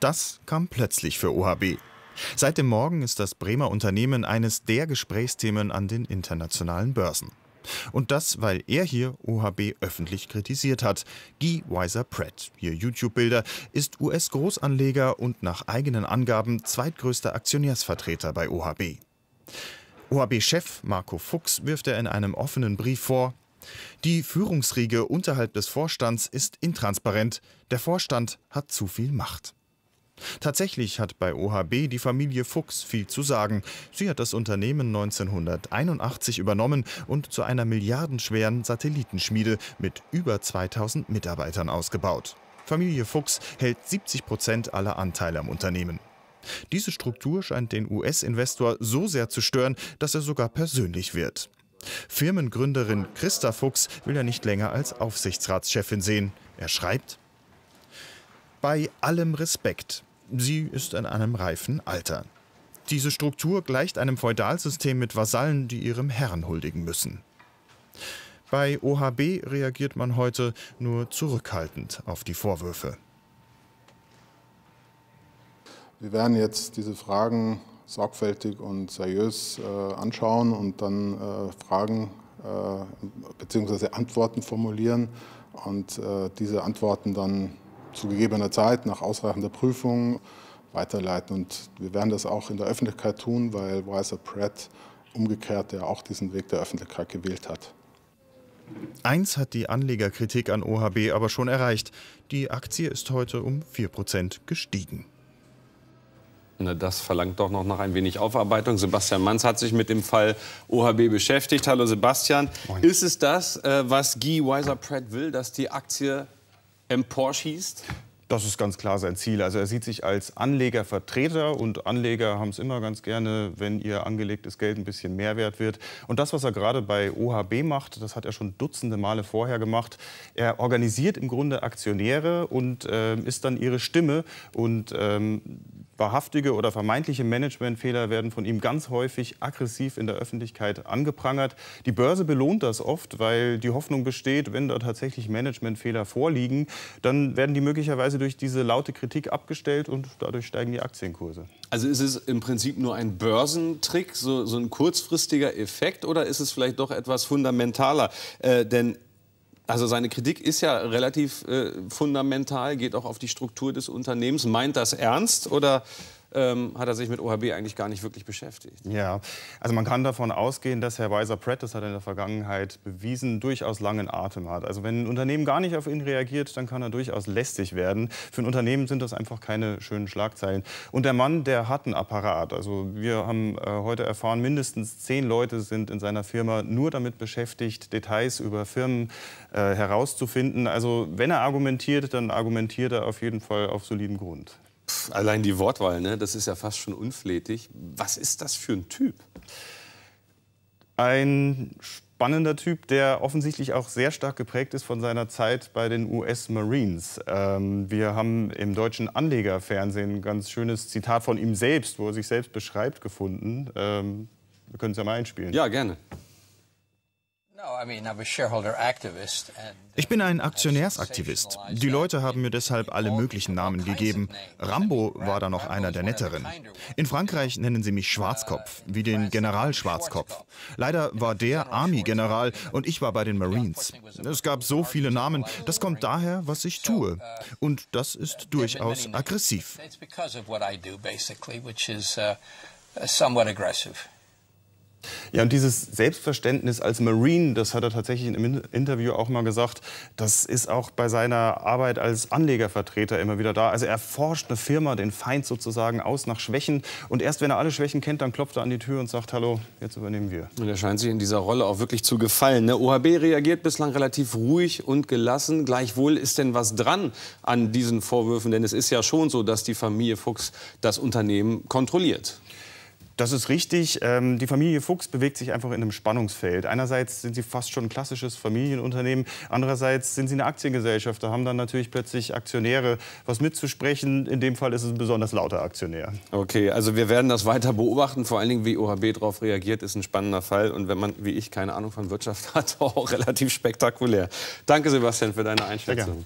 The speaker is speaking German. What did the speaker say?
Das kam plötzlich für OHB. Seit dem Morgen ist das Bremer Unternehmen eines der Gesprächsthemen an den internationalen Börsen. Und das, weil er hier OHB öffentlich kritisiert hat. Guy Weiser Pratt, hier YouTube-Bilder, ist US-Großanleger und nach eigenen Angaben zweitgrößter Aktionärsvertreter bei OHB. OHB-Chef Marco Fuchs wirft er in einem offenen Brief vor, die Führungsriege unterhalb des Vorstands ist intransparent, der Vorstand hat zu viel Macht. Tatsächlich hat bei OHB die Familie Fuchs viel zu sagen. Sie hat das Unternehmen 1981 übernommen und zu einer milliardenschweren Satellitenschmiede mit über 2000 Mitarbeitern ausgebaut. Familie Fuchs hält 70 Prozent aller Anteile am Unternehmen. Diese Struktur scheint den US-Investor so sehr zu stören, dass er sogar persönlich wird. Firmengründerin Christa Fuchs will er nicht länger als Aufsichtsratschefin sehen. Er schreibt, bei allem Respekt. Sie ist in einem reifen Alter. Diese Struktur gleicht einem Feudalsystem mit Vasallen, die ihrem Herrn huldigen müssen. Bei OHB reagiert man heute nur zurückhaltend auf die Vorwürfe. Wir werden jetzt diese Fragen sorgfältig und seriös äh, anschauen und dann äh, Fragen äh, bzw. Antworten formulieren und äh, diese Antworten dann zu gegebener Zeit nach ausreichender Prüfung weiterleiten. Und wir werden das auch in der Öffentlichkeit tun, weil Weiser Pratt umgekehrt ja auch diesen Weg der Öffentlichkeit gewählt hat. Eins hat die Anlegerkritik an OHB aber schon erreicht. Die Aktie ist heute um 4% gestiegen. das verlangt doch noch nach ein wenig Aufarbeitung. Sebastian Manns hat sich mit dem Fall OHB beschäftigt. Hallo Sebastian. Moin. Ist es das, äh, was Guy Weiser-Pratt will, dass die Aktie emporschießt? Das ist ganz klar sein Ziel. Also er sieht sich als Anlegervertreter und Anleger haben es immer ganz gerne, wenn ihr angelegtes Geld ein bisschen mehr wert wird. Und das, was er gerade bei OHB macht, das hat er schon dutzende Male vorher gemacht. Er organisiert im Grunde Aktionäre und äh, ist dann ihre Stimme. Und ähm, Wahrhaftige oder vermeintliche Managementfehler werden von ihm ganz häufig aggressiv in der Öffentlichkeit angeprangert. Die Börse belohnt das oft, weil die Hoffnung besteht, wenn da tatsächlich Managementfehler vorliegen, dann werden die möglicherweise durch diese laute Kritik abgestellt und dadurch steigen die Aktienkurse. Also ist es im Prinzip nur ein Börsentrick, so, so ein kurzfristiger Effekt oder ist es vielleicht doch etwas fundamentaler? Äh, denn also seine Kritik ist ja relativ äh, fundamental, geht auch auf die Struktur des Unternehmens. Meint das ernst oder ähm, hat er sich mit OHB eigentlich gar nicht wirklich beschäftigt. Ja, also man kann davon ausgehen, dass Herr Weiser-Pratt, das hat er in der Vergangenheit bewiesen, durchaus langen Atem hat. Also wenn ein Unternehmen gar nicht auf ihn reagiert, dann kann er durchaus lästig werden. Für ein Unternehmen sind das einfach keine schönen Schlagzeilen. Und der Mann, der hat einen Apparat. Also wir haben äh, heute erfahren, mindestens zehn Leute sind in seiner Firma nur damit beschäftigt, Details über Firmen äh, herauszufinden. Also wenn er argumentiert, dann argumentiert er auf jeden Fall auf soliden Grund. Pff, allein die Wortwahl, ne? das ist ja fast schon unflätig. Was ist das für ein Typ? Ein spannender Typ, der offensichtlich auch sehr stark geprägt ist von seiner Zeit bei den US Marines. Ähm, wir haben im deutschen Anlegerfernsehen ein ganz schönes Zitat von ihm selbst, wo er sich selbst beschreibt, gefunden. Ähm, wir können es ja mal einspielen. Ja, gerne. Uh, ich bin ein Aktionärsaktivist. Die Leute haben mir deshalb alle möglichen Namen gegeben. Rambo war da noch einer der netteren. In Frankreich nennen sie mich Schwarzkopf, uh, wie den General Schwarzkopf. Leider war der Army-General und ich war bei den Marines. Es gab so viele Namen, das kommt daher, was ich tue. Uh, und das ist durchaus aggressiv. Somewhat aggressive. Ja, und dieses Selbstverständnis als Marine, das hat er tatsächlich im Interview auch mal gesagt, das ist auch bei seiner Arbeit als Anlegervertreter immer wieder da. Also er forscht eine Firma, den Feind sozusagen aus nach Schwächen. Und erst wenn er alle Schwächen kennt, dann klopft er an die Tür und sagt, hallo, jetzt übernehmen wir. Und er scheint sich in dieser Rolle auch wirklich zu gefallen. Ne? OHB reagiert bislang relativ ruhig und gelassen. Gleichwohl ist denn was dran an diesen Vorwürfen? Denn es ist ja schon so, dass die Familie Fuchs das Unternehmen kontrolliert. Das ist richtig. Ähm, die Familie Fuchs bewegt sich einfach in einem Spannungsfeld. Einerseits sind sie fast schon ein klassisches Familienunternehmen, andererseits sind sie eine Aktiengesellschaft. Da haben dann natürlich plötzlich Aktionäre was mitzusprechen. In dem Fall ist es ein besonders lauter Aktionär. Okay, also wir werden das weiter beobachten. Vor allen Dingen, wie OHB darauf reagiert, ist ein spannender Fall. Und wenn man, wie ich, keine Ahnung von Wirtschaft hat, auch relativ spektakulär. Danke, Sebastian, für deine Einschätzung.